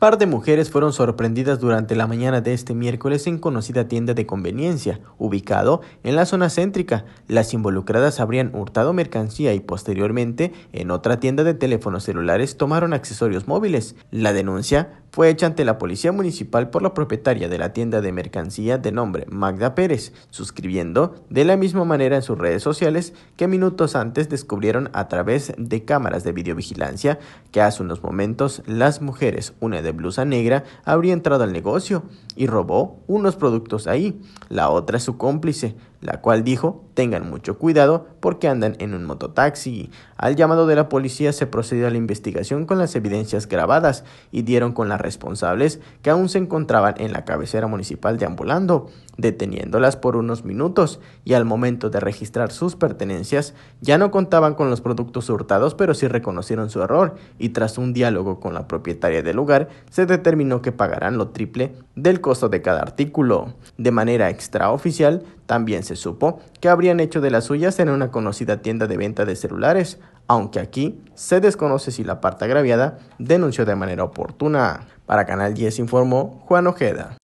par de mujeres fueron sorprendidas durante la mañana de este miércoles en conocida tienda de conveniencia, ubicado en la zona céntrica. Las involucradas habrían hurtado mercancía y posteriormente, en otra tienda de teléfonos celulares, tomaron accesorios móviles. La denuncia fue hecha ante la Policía Municipal por la propietaria de la tienda de mercancía de nombre Magda Pérez, suscribiendo de la misma manera en sus redes sociales que minutos antes descubrieron a través de cámaras de videovigilancia que hace unos momentos las mujeres, una de blusa negra habría entrado al negocio y robó unos productos ahí. La otra es su cómplice, la cual dijo, tengan mucho cuidado porque andan en un mototaxi. Al llamado de la policía se procedió a la investigación con las evidencias grabadas y dieron con las responsables que aún se encontraban en la cabecera municipal deambulando, deteniéndolas por unos minutos y al momento de registrar sus pertenencias ya no contaban con los productos hurtados pero sí reconocieron su error y tras un diálogo con la propietaria del lugar se determinó que pagarán lo triple del costo de cada artículo. De manera extraoficial, también se supo que habrían hecho de las suyas en una conocida tienda de venta de celulares, aunque aquí se desconoce si la parte agraviada denunció de manera oportuna. Para Canal 10 informó Juan Ojeda.